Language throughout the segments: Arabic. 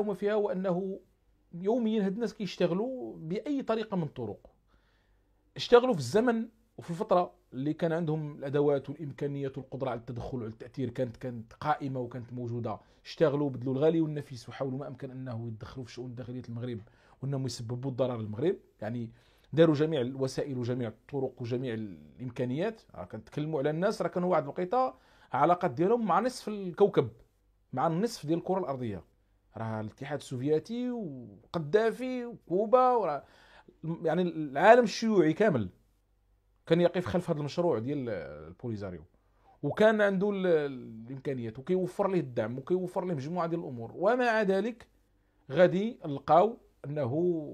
اليوم فيها هو أنه يوميا هاد الناس كيشتغلوا بأي طريقة من الطرق اشتغلوا في الزمن وفي الفترة اللي كان عندهم الأدوات والإمكانيات والقدرة على التدخل وعلى التأثير كانت كانت قائمة وكانت موجودة اشتغلوا بدلوا الغالي والنفيس وحاولوا ما أمكن أنه يدخلوا في شؤون داخلية المغرب وأنهم يسببوا الضرر للمغرب يعني داروا جميع الوسائل وجميع الطرق وجميع الامكانيات راه كنتكلموا على الناس راه كانوا واحد الوقيته علاقات ديالهم مع نصف الكوكب مع النصف ديال الكره الارضيه راه الاتحاد السوفيتي وقدافي وكوبا وراه يعني العالم الشيوعي كامل كان يقف خلف هذا المشروع ديال البوليزاريو وكان عنده الامكانيات وكيوفر ليه الدعم وكيوفر ليه مجموعه ديال الامور ومع ذلك غادي لقاو انه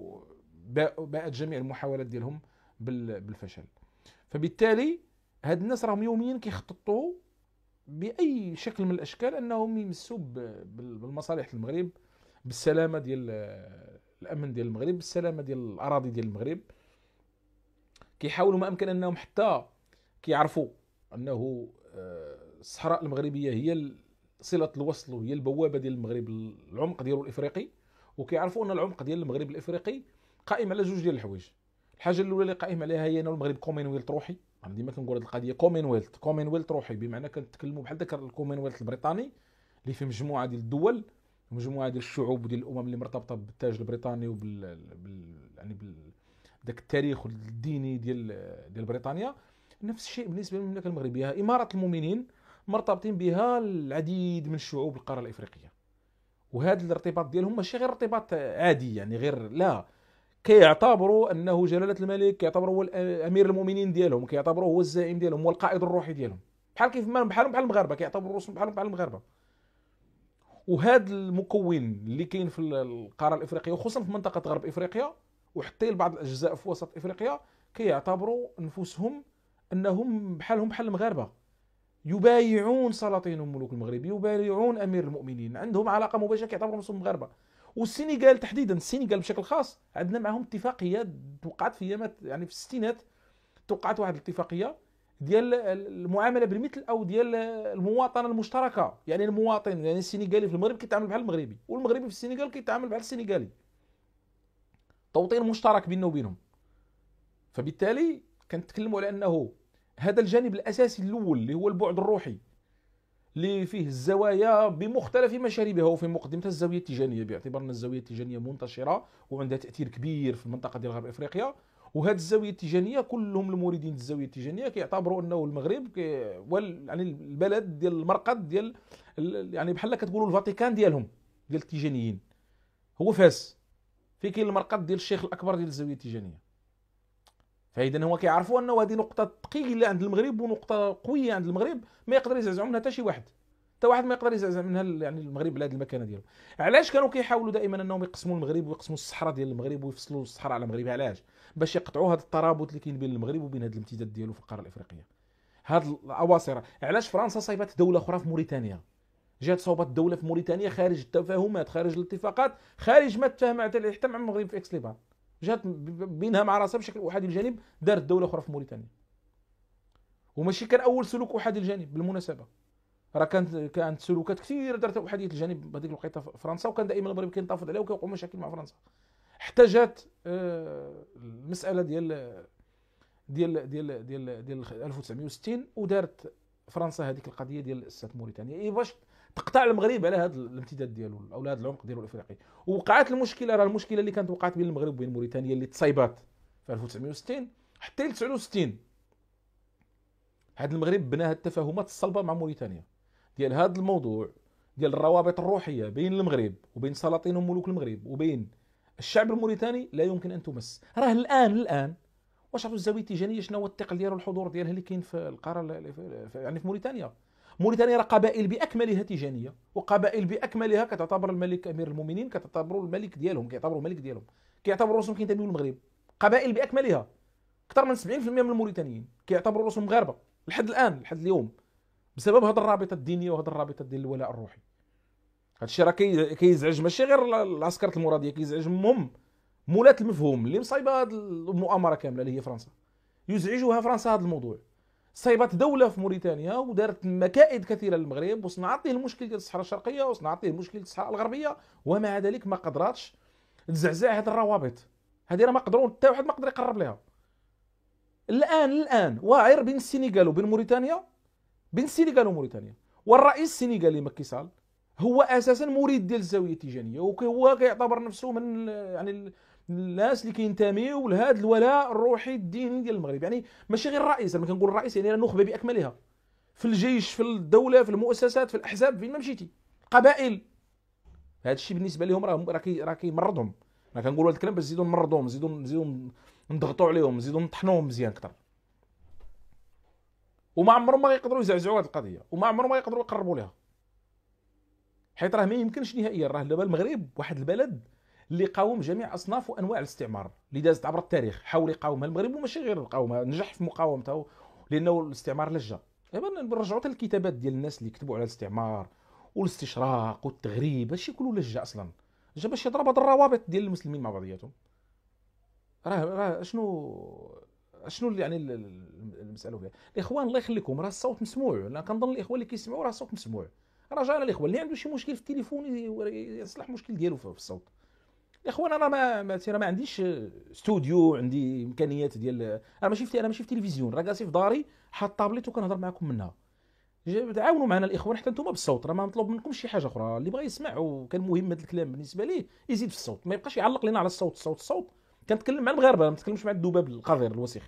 باءت جميع المحاولات ديالهم بالفشل فبالتالي هاد الناس راهم يوميا كيخططوا باي شكل من الاشكال انهم يمسوا بالمصالح المغرب بالسلامه ديال آه، الامن ديال المغرب بالسلامه ديال الاراضي ديال المغرب كيحاولوا ما امكن انهم حتى كيعرفوا انه آه، الصحراء المغربيه هي صله الوصل وهي البوابه ديال المغرب العمق ديالو الافريقي وكيعرفوا ان العمق ديال المغرب الافريقي قائم على جوج ديال الحوايج الحاجه الاولى اللي قائم عليها هي انه المغرب ويلت روحي انا ديما كنقول هذه القضيه كومين ويلت روحي بمعنى كنتكلموا بحال ذاك ويلت البريطاني اللي فيه مجموعه ديال الدول مجموعه ديال الشعوب وديال الامم اللي مرتبطه بالتاج البريطاني وبال بال... يعني بال... داك التاريخ الديني ديال ديال بريطانيا نفس الشيء بالنسبه للمملكه المغربيه اماره المؤمنين مرتبطين بها العديد من شعوب القاره الافريقيه وهذا الارتباط ديالهم ماشي غير ارتباط عادي يعني غير لا كيعتبروا انه جلاله الملك كيعتبروا هو امير المؤمنين ديالهم كيعتبروا هو الزعيم ديالهم هو القائد الروحي ديالهم بحال كيف بحالهم بحال المغاربه كيعتبروا روسهم بحالهم بحال المغاربه وهذا المكون اللي كاين في القاره الافريقيه وخصوصا في منطقه غرب افريقيا وحتى لبعض الاجزاء في وسط افريقيا كيعتبروا انفسهم انهم بحالهم بحال المغاربه يبايعون سلاطين الملوك المغرب يبايعون امير المؤمنين عندهم علاقه مباشره كيعتبروا نفسهم مغاربه والسنغال تحديدا السنغال بشكل خاص عندنا معهم اتفاقيه توقعت في ايامات يعني في الستينات توقعت واحد الاتفاقيه ديال المعامله بالمثل او ديال المواطنه المشتركه يعني المواطن يعني السنغالي في المغرب كيتعامل بحال المغربي والمغربي في السنغال كيتعامل بحال السنغالي توطين مشترك بيننا وبينهم فبالتالي كنتكلموا على انه هذا الجانب الاساسي الاول اللي هو البعد الروحي اللي فيه الزوايا بمختلف مشاربها وفي مقدمتها الزاويه التجانيه باعتبار ان الزاويه التجانيه منتشره وعندها تاثير كبير في المنطقه ديال غرب افريقيا وهاد الزاويه التجانيه كلهم الموردين الزاويه التجانيه كيعتبروا انه المغرب يعني البلد ديال المرقد ديال يعني بحال كتقولوا الفاتيكان ديالهم ديال التيجانيين هو فاس في كاين المرقد ديال الشيخ الاكبر ديال الزاويه التجانيه فاذا هما كيعرفوا انه هذه نقطه ثقيله عند المغرب ونقطه قويه عند المغرب ما يقدر يزعزعوا منها حتى شي واحد حتى واحد ما يقدر يزعزع منها يعني المغرب على هذه المكانه ديالو علاش كانوا كيحاولوا دائما انهم يقسموا المغرب ويقسموا الصحراء ديال المغرب ويفصلوا الصحراء على المغرب علاش باش يقطعوا هذا الترابط اللي كاين بين المغرب وبين هذا الامتداد ديالو في القاره الافريقيه هاد الاواصر علاش فرنسا صايبات دوله اخرى في موريتانيا جات صوبت دوله في موريتانيا خارج التفاهمات خارج الاتفاقات خارج ما تفاهم حتى مع المغرب في اكس ليبان جات بينها مع راسها بشكل احادي الجانب دارت دوله اخرى في موريتانيا وماشي كان اول سلوك احادي الجانب بالمناسبه راه كانت كانت سلوكات كثيره دارتها احاديه الجانب بهذيك الوقيته في فرنسا وكان دائما المغرب كينتفض عليها وكيوقعوا مشاكل مع فرنسا حتى جات آه، المساله ديال ديال ديال ديال ديال 1960 ودارت فرنسا هذيك القضيه ديال السات موريتانيا اي باش تقطع المغرب على هذا الامتداد ديالو او هذا العمق ديالو الافريقي ووقعت المشكله راه المشكله اللي كانت وقعت بين المغرب وبين موريتانيا اللي تصايبات في 1960 حتى 69 هذا المغرب بنى هذه التفاهمات الصلبه مع موريتانيا ديال هذا الموضوع ديال الروابط الروحيه بين المغرب وبين سلاطين وملوك المغرب وبين الشعب الموريتاني لا يمكن ان تمس راه الان الان واش عرفتوا الزاويه التيجانيه شنو هو الثقل ديالو الحضور ديالها اللي كاين في القاره يعني في موريتانيا موريتانيا راه قبائل باكملها تيجانيه وقبائل باكملها كتعتبر الملك امير المؤمنين كتعتبروا الملك ديالهم كيعتبروا الملك ديالهم كيعتبروا راسهم كينتميوا للمغرب قبائل باكملها اكثر من 70% من الموريتانيين كيعتبروا راسهم مغاربه لحد الان لحد اليوم بسبب هذه الرابطه الدينيه وهذه الرابطه ديال الولاء الروحي هذا الشيء راه كيزعج ماشي غير العسكرة المراديه كيزعج مهم مولات المفهوم اللي مصايبه هذه المؤامره كامله اللي هي فرنسا يزعجها فرنسا هذا الموضوع صيبت دوله في موريتانيا ودارت مكائد كثيره للمغرب وصنعت له المشكل ديال الصحراء الشرقيه وصنعت له المشكل ديال الصحراء الغربيه ومع ذلك ما قدراتش تزعزع هذه الروابط هذه راه ما قدروا حتى واحد ما قدر يقرب لها الان الان واعر بين السنغال وبين موريتانيا بين السنغال وموريتانيا والرئيس السنغالي مكي هو اساسا مريد ديال الزاويه التيجانيه وهو كيعتبر نفسه من يعني الناس اللي كينتميو لهذا الولاء الروحي الديني ديال المغرب يعني ماشي غير الرئيس لما كنقول الرئيس يعني النخبه باكملها في الجيش في الدوله في المؤسسات في الاحزاب فين ما مشيتي القبائل هذا الشيء بالنسبه لهم راه راه كيمرضهم انا كنقول هذا الكلام باش نزيدو نمرضوهم نزيدو نزيدو نضغطوا عليهم نزيدو نطحنوهم مزيان اكثر وما عمرهم ما يقدروا يزعزعوا هذه القضيه وما عمرهم ما يقدروا يقربوا لها حيت راه ما يمكنش نهائيا راه دابا المغرب واحد البلد اللي قاوم جميع اصناف وانواع الاستعمار اللي دازت عبر التاريخ حاول يقاومها المغرب وماشي غير قاومها نجح في مقاومته لانه الاستعمار لجا نرجعوا حتى الكتابات ديال الناس اللي كتبوا على الاستعمار والاستشراق والتغريب هادشي كله لجا اصلا جا باش يضرب هاد الروابط ديال المسلمين مع بعضياتهم راه راه شنو شنو اللي يعني المساله فيها الاخوان الله يخليكم راه الصوت مسموع انا كنظن الاخوان اللي كيسمعوا راه الصوت مسموع رجاء الاخوان اللي عنده شي مشكل في التليفون يصلح المشكل ديالو في الصوت يا اخوان انا ما مثلا ما عنديش آه، استوديو عندي امكانيات ديال آه، انا ماشي في انا ماشي في تلفزيون راه جالس في داري حاط طابليت وكنهضر معكم منها تعاونوا معنا الاخوان حتى انتم بالصوت راه ما نطلب منكم شي حاجه اخرى اللي بغى يسمع وكان مهم هذا الكلام بالنسبه ليه يزيد في الصوت ما يبقاش يعلق لنا على الصوت الصوت الصوت كنتكلم مع المغاربه ما نتكلمش مع الذباب القذر الوسخ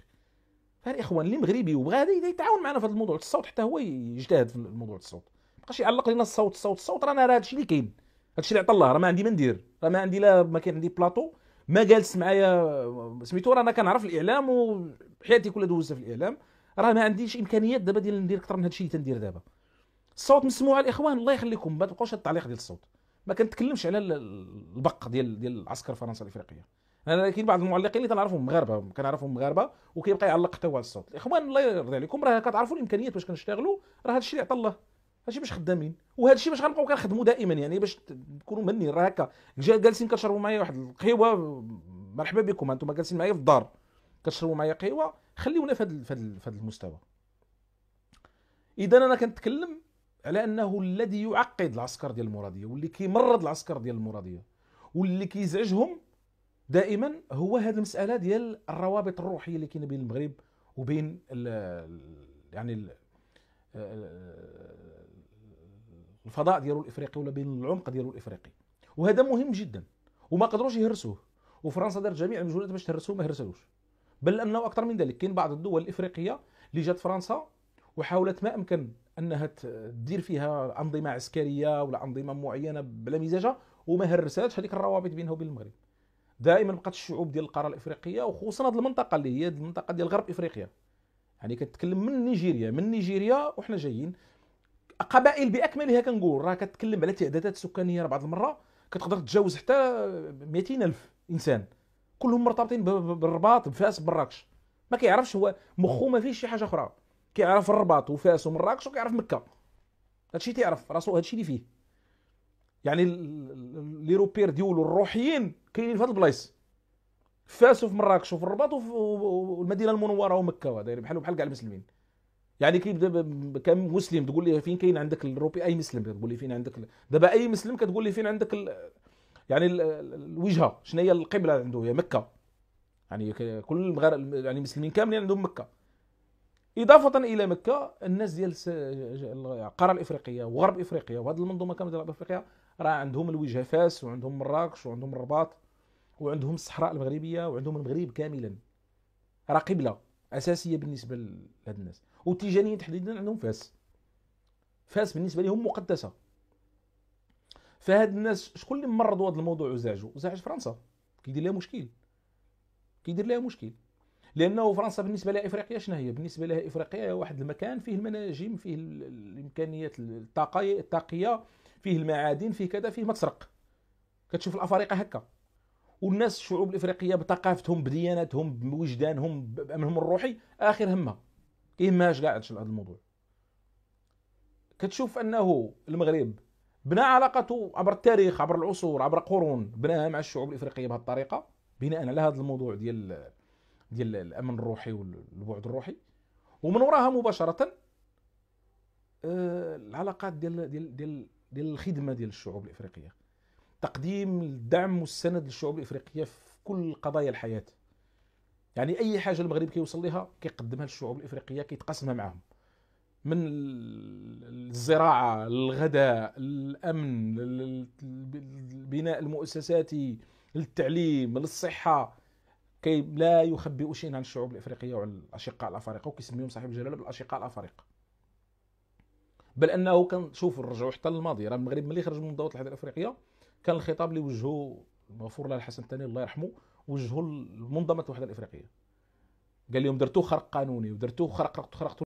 فالاخوان اللي مغربي وبغى يتعاون معنا في هذا الموضوع الصوت حتى هو يجتهد في الموضوع الصوت ما يبقاش يعلق لنا الصوت الصوت الصوت رانا راه هذا الشيء اللي كاين هادشي اللي عطى الله راه ما عندي ما ندير راه ما عندي لا ما كاين عندي بلاطو ما جالس معايا سميتو راه انا كنعرف الاعلام وحياتي كلها دوزتها في الاعلام راه ما عنديش امكانيات دابا ديال ندير اكثر من هادشي اللي تندير دابا الصوت مسموع الاخوان الله يخليكم ما تبقاوش التعليق ديال الصوت ما كنتكلمش على البق ديال ديال العسكر فرنسا الافريقيه انا كاين بعض المعلقين اللي تنعرفهم مغاربه كنعرفهم مغاربه وكيبقى يعلق حتى هو على الصوت الاخوان الله يرضي عليكم راه كتعرفوا الامكانيات باش كنشتغلوا راه هادشي اللي عطى الله ماشي باش خدامين وهذا الشيء باش غنبقاو كنخدموا دائما يعني باش تكونوا مني راه هكا جالسين كتشربوا معايا واحد القهوه مرحبا بكم انتم جالسين معايا في الدار كتشربوا معايا قهوه خليونا في هذا في هذا المستوى اذا انا كنتكلم على انه الذي يعقد العسكر ديال المراديه واللي كيمرض العسكر ديال المراديه واللي كيزعجهم دائما هو هذه المساله ديال الروابط الروحيه اللي كاينه بين المغرب وبين ال يعني ال آه، آه، الفضاء ديالو الافريقي ولا بين العمق ديالو الافريقي وهذا مهم جدا وما قدروش يهرسوه وفرنسا دارت جميع المجهودات باش تهرسوه ما هرسلوش بل انه اكثر من ذلك كاين بعض الدول الافريقيه اللي جات فرنسا وحاولت ما امكن انها تدير فيها انظمه عسكريه ولا انظمه معينه بلا مزاجه وما هرساتش هذيك الروابط بينها وبين المغرب دائما بقات الشعوب ديال القاره الافريقيه وخصوصا هذه المنطقه اللي هي المنطقه ديال غرب افريقيا يعني كتكلم من نيجيريا من نيجيريا وحنا جايين قبائل باكملها كنقول راه كتكلم على تعدادات سكانيه راه بعض المره كتقدر تتجاوز حتى 200 الف انسان كلهم مرتبطين بالرباط بفاس بمراكش ما كيعرفش هو مخو ما فيهش شي حاجه اخرى كيعرف الرباط وفاس ومراكش وكيعرف مكه هادشي تيعرف راسو هادشي اللي فيه يعني لي روبير ديولو الروحيين كاينين في هاد البلايص فاس وفي مراكش وفي الرباط والمدينه المنوره ومكه وداير يعني بحال بحال كاع المسلمين يعني كيف ده كم مسلم تقول لي فين كاين عندك الروبي اي مسلم تقول لي فين عندك دابا اي مسلم كتقول لي فين عندك ال... يعني ال... الوجهه شنو هي القبله عنده هي مكه يعني كل المغارب يعني المسلمين كاملين عندهم مكه اضافه الى مكه الناس ديال القاره الافريقيه وغرب افريقيا وهذه المنظومه كامله ديال غرب افريقيا راه عندهم الوجهه فاس وعندهم مراكش وعندهم الرباط وعندهم الصحراء المغربيه وعندهم المغرب كاملا راه قبله اساسيه بالنسبه لهاد الناس والتيجانيين تحديدا عندهم فاس فاس بالنسبه لهم مقدسه فهاد الناس شكون اللي مرضوا هذا الموضوع وزعجوا زعج فرنسا كيدير لها مشكل كيدير لها مشكل لانه فرنسا بالنسبه لها افريقيا شنو هي بالنسبه لها افريقيا هي واحد المكان فيه المناجم فيه الامكانيات الطاقيه الطاقيه فيه المعادن فيه كذا فيه ما تسرق كتشوف الافارقه هكا والناس الشعوب الافريقيه بثقافتهم بدياناتهم بوجدانهم بامنهم الروحي اخر همها ايه ماش كاع لهذا الموضوع كتشوف انه المغرب بنى علاقته عبر التاريخ عبر العصور عبر قرون بناها مع الشعوب الافريقيه بهذه الطريقه بناء على هذا الموضوع ديال ديال الامن الروحي والبعد الروحي ومن وراها مباشره آه، العلاقات ديال ديال ديال ديال الخدمه ديال الشعوب الافريقيه تقديم الدعم والسند للشعوب الافريقيه في كل قضايا الحياه يعني اي حاجه المغرب كيوصل لها كيقدمها للشعوب الافريقيه كيتقاسمها معاهم من الزراعه الغداء الامن البناء المؤسساتي للتعليم للصحه كي لا يخبئ شيئا عن الشعوب الافريقيه وعن الاشقاء الافارقه وكيسميهم صاحب الجلاله بالاشقاء الافارقه بل انه كان شوفوا نرجعوا حتى للماضي راه المغرب ملي خرج من منظمه الاتحاد الافريقيه كان الخطاب اللي وجهه المغفور له الحسن الثاني الله يرحمه وجهه المنظمه الوحده الافريقيه قال لهم درتوه خرق قانوني ودرتوه خرق خرق